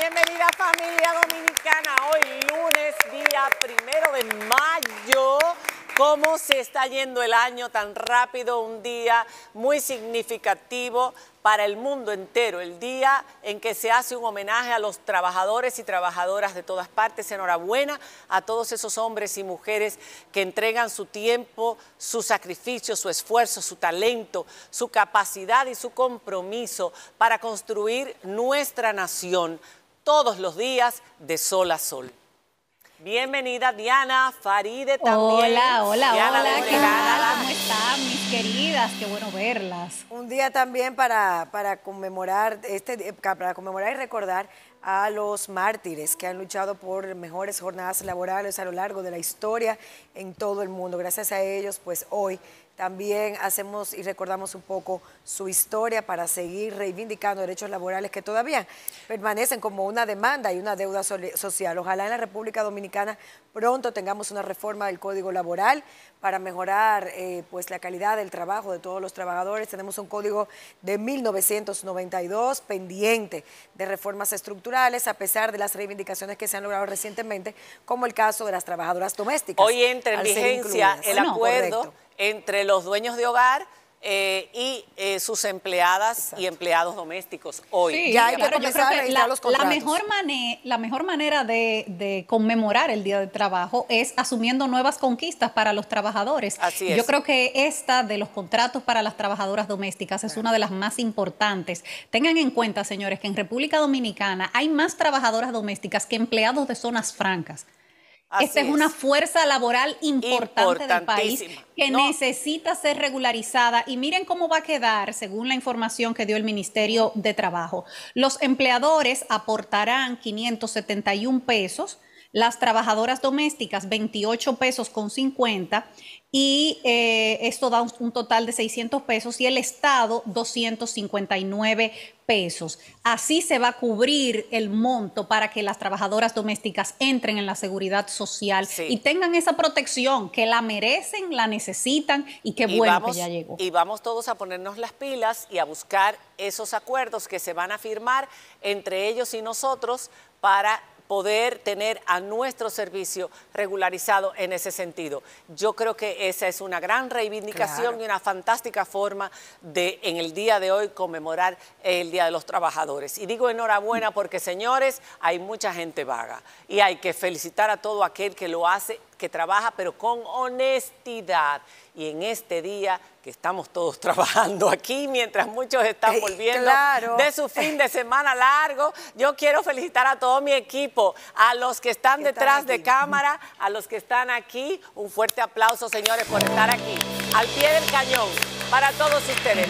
bienvenida familia dominicana. Hoy lunes, día primero de mayo cómo se está yendo el año tan rápido, un día muy significativo para el mundo entero, el día en que se hace un homenaje a los trabajadores y trabajadoras de todas partes. Enhorabuena a todos esos hombres y mujeres que entregan su tiempo, su sacrificio, su esfuerzo, su talento, su capacidad y su compromiso para construir nuestra nación todos los días de sol a sol. Bienvenida Diana Faride también. Hola, hola, hola, ¿cómo están mis queridas? Qué bueno verlas. Un día también para, para conmemorar este eh, para conmemorar y recordar a los mártires que han luchado por mejores jornadas laborales a lo largo de la historia en todo el mundo. Gracias a ellos, pues hoy también hacemos y recordamos un poco su historia para seguir reivindicando derechos laborales que todavía permanecen como una demanda y una deuda social. Ojalá en la República Dominicana pronto tengamos una reforma del Código Laboral para mejorar eh, pues la calidad del trabajo de todos los trabajadores. Tenemos un código de 1992 pendiente de reformas estructurales a pesar de las reivindicaciones que se han logrado recientemente, como el caso de las trabajadoras domésticas. Hoy entra en vigencia el ah, acuerdo entre los dueños de hogar eh, y eh, sus empleadas y empleados domésticos hoy. ya hay que la, los La mejor, manera de, conmemorar el Día de Trabajo es asumiendo nuevas conquistas para los trabajadores. Así Yo creo que esta de los contratos para las trabajadoras domésticas es una de las más importantes. Tengan en cuenta, señores, que en República Dominicana hay más trabajadoras domésticas que empleados de zonas francas. Esta es, una fuerza laboral importante del país que necesita ser regularizada. Y miren cómo va a quedar, según la información que dio el Ministerio de Trabajo. Los empleadores aportarán 571 pesos las trabajadoras domésticas 28 pesos con 50 y eh, esto da un, total de 600 pesos y el Estado 259 pesos. Así se va a cubrir el monto para que las trabajadoras domésticas entren en la seguridad social y tengan esa protección que la merecen, la necesitan y qué bueno que ya llegó. Y vamos todos a ponernos las pilas y a buscar esos acuerdos que se van a firmar entre ellos y nosotros para poder tener a nuestro servicio regularizado en ese sentido. Yo creo que esa es una gran reivindicación y una fantástica forma de en el día de hoy conmemorar el Día de los Trabajadores. Y digo enhorabuena porque, señores, hay mucha gente vaga y hay que felicitar a todo aquel que lo hace que trabaja, pero con honestidad. Y en este día que estamos todos trabajando aquí, mientras muchos están eh, volviendo de su fin de semana largo, yo quiero felicitar a todo mi equipo, a los que están detrás de cámara, a los que están aquí. Un fuerte aplauso, señores, por estar aquí, al pie del cañón, para todos ustedes.